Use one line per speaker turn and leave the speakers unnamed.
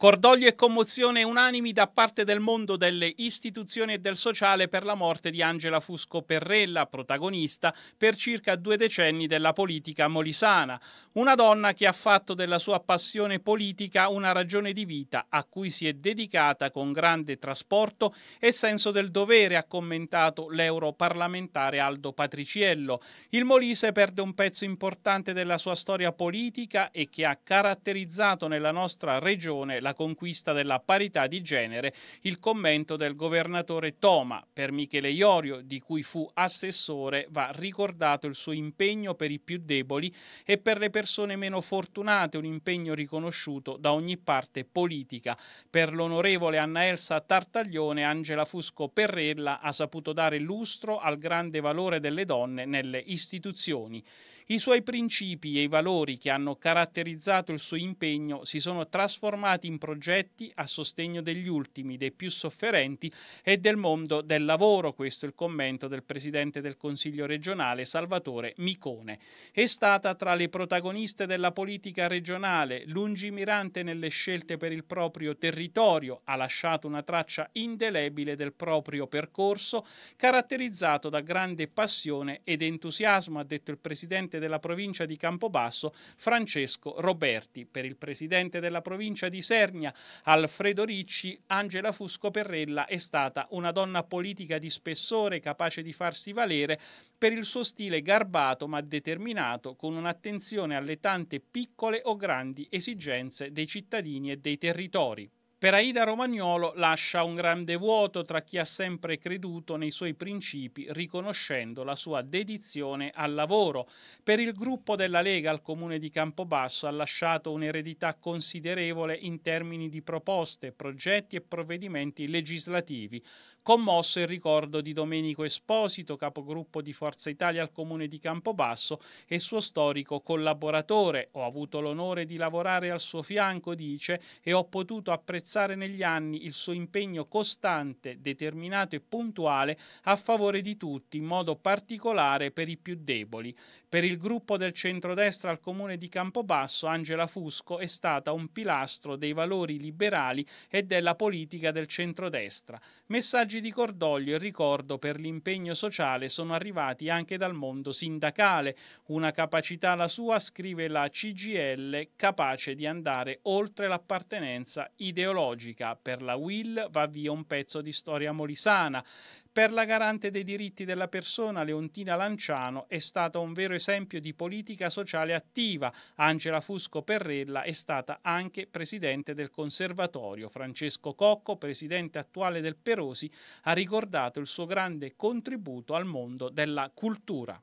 Cordoglio e commozione unanimi da parte del mondo delle istituzioni e del sociale per la morte di Angela Fusco Perrella, protagonista per circa due decenni della politica molisana. Una donna che ha fatto della sua passione politica una ragione di vita, a cui si è dedicata con grande trasporto e senso del dovere, ha commentato l'europarlamentare Aldo Patriciello. Il Molise perde un pezzo importante della sua storia politica e che ha caratterizzato nella nostra regione la la conquista della parità di genere, il commento del governatore Toma. Per Michele Iorio, di cui fu assessore, va ricordato il suo impegno per i più deboli e per le persone meno fortunate, un impegno riconosciuto da ogni parte politica. Per l'onorevole Anna Elsa Tartaglione, Angela Fusco Perrella ha saputo dare lustro al grande valore delle donne nelle istituzioni. I suoi principi e i valori che hanno caratterizzato il suo impegno si sono trasformati in progetti a sostegno degli ultimi, dei più sofferenti e del mondo del lavoro. Questo è il commento del presidente del Consiglio regionale Salvatore Micone. È stata tra le protagoniste della politica regionale, lungimirante nelle scelte per il proprio territorio, ha lasciato una traccia indelebile del proprio percorso, caratterizzato da grande passione ed entusiasmo, ha detto il presidente della provincia di Campobasso, Francesco Roberti. Per il presidente della provincia di Serra, Isernia, Alfredo Ricci, Angela Fusco Perrella è stata una donna politica di spessore capace di farsi valere per il suo stile garbato ma determinato, con un'attenzione alle tante piccole o grandi esigenze dei cittadini e dei territori. Per Aida Romagnolo lascia un grande vuoto tra chi ha sempre creduto nei suoi principi, riconoscendo la sua dedizione al lavoro. Per il gruppo della Lega al comune di Campobasso ha lasciato un'eredità considerevole in termini di proposte, progetti e provvedimenti legislativi. Commosso il ricordo di Domenico Esposito, capogruppo di Forza Italia al comune di Campobasso e suo storico collaboratore. Ho avuto l'onore di lavorare al suo fianco, dice, e ho potuto apprezzare apprezzare negli anni il suo impegno costante, determinato e puntuale a favore di tutti, in modo particolare per i più deboli. Per il gruppo del centrodestra al comune di Campobasso, Angela Fusco è stata un pilastro dei valori liberali e della politica del centrodestra. Messaggi di cordoglio e ricordo per l'impegno sociale sono arrivati anche dal mondo sindacale. Una capacità la sua, scrive la CGL, capace di andare oltre l'appartenenza ideologica tecnologica, per la Will va via un pezzo di storia molisana, per la garante dei diritti della persona Leontina Lanciano è stata un vero esempio di politica sociale attiva. Angela Fusco Perrella è stata anche presidente del Conservatorio. Francesco Cocco, presidente attuale del Perosi, ha ricordato il suo grande contributo al mondo della cultura.